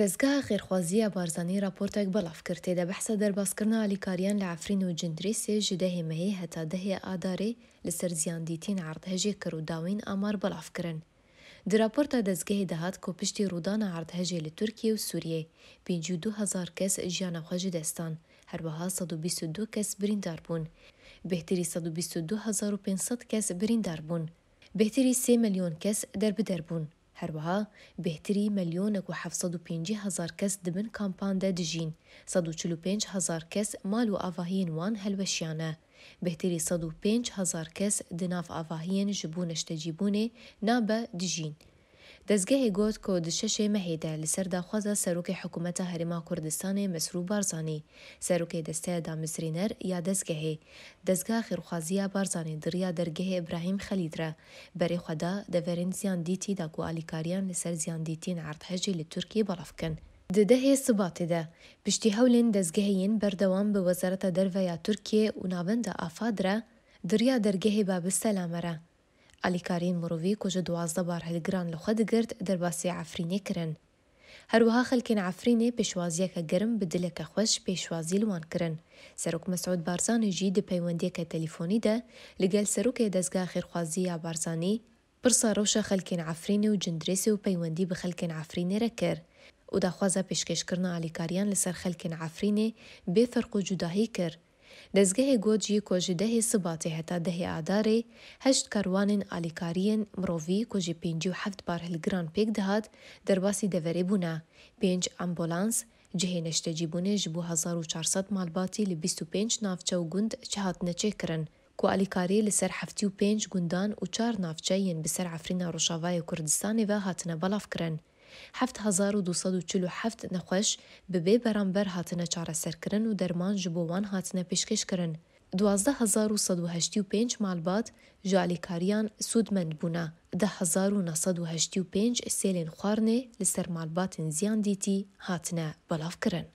دەستگا غێرخوازیە بارزانانی راپۆرتێک بەڵاف کرد تێدە بەحسە دەرباسکردن ئالیکاریان لە ئەفرین و جندری سێژی دەهێمەیە هەتا دەهێ ئادارێ لەسەر زیاندیتین عردهەژێ کە ڕووداوین ئامار بەڵافکردن. دراپۆرتە دەستگەهی دەهات کۆپشتی ڕوودانە عردهەژێ لە تورکیە و سووریێ 520هزار کەس ژیانەخواژی دەستان هەروەها 122 کەس بریندار بوون. بهتری 122500 کەس بریندار بوون. بهتری 3 ملیۆن کەس دەربدەر بوون. هروها بهتري میلیون و هفتصد و پنج هزار كس دبن کمپان داد جین صد و چلو پنج هزار كس مالو و وان هلوشيانا بهتري صدو و پنج هزار کس دناف آواهین جبون اشتجیبونه نابا دجين دەستگەهی گوت کۆ دشەشێ مەهێدا لەسەر داخوازە سەرۆکی حکوومەتە هەرێما کوردستانی مەسرو بارزانانی سەرۆکی دەستەیە دامسرینەر یا دەستگەهێ دەستگا خێرخوازیە بارزانانی دریا دەرگەهێ براهیم خەلیدرە بەرێخوادا دەڤێرن زیان دیتی داکو ئالیکاریان لەسەر زیان دیتین عردهەجی لە تورکی بەڵافکەن ددەهێ سباتێدا پشتی هەولێن دەستگەهەیەن بەردەوام بە وەزارەتە دەرڤە یا تورکێ و ناوەندە ئافادرە دریا دەرگەهێ بابستە لامەرە ئەلیکارین مرۆڤی کۆژە دوازدە بارهلگران لە خەت گرت دەرباسی ئافرینێ کرن هەروەها خەلکێن ئافرینێ پێشوازیەکە گەرم بدلەکە خوۆش پێشوازی لوان کرن سەرۆک مەسعود بارزانێژی دە پەیوەندیەکە تەلیفۆنیدا لەگەل سەرۆکێ دەستگا خێرخوازی یا بارزانانی پرسە ڕەوشە خەلکێن ئافرینێ و جندرێسی و پەیوەندی بە خەلکێن ئافرینێرە کرد و داخوازە پێشکەشکردن ئالیکاریان لەسەر خەلکێن ئافرینێ بێفەرق و جوداهی کرد دەستگەهێ گۆجی کۆژی دەهێ سباتێ هەتا دەهێ ئادارێ هەشت کاروانên ئالیکاریên مرۆڤ کۆژی پێنج و هەفت بار هەلگران پێک دەهات دەرباسی دەڤێرێ بوونا پێنج ئەمبۆلانس cihê neştecîbûnê ji bo 1400 malbatî li 25 navçe û gund çihatine çêkirin ku alîkarî li ser heftî û pênc gundan û çar navçe yên bi ser Efrîna Roşavayê Kurdistanê ve hatine belav kirin. 1940 نەخۆش ببێ بەرامبەر هاتنە چارەسەرکردن و دەرمان ji بۆوان هاتنە پێشکەشکردن. 1995 مالبات ژالیکاریان سوودمەند بوونا. 1995 سێلێن خواردنێ لەسەر مالباتن زیان دیتی هاتنە بەڵافکردن.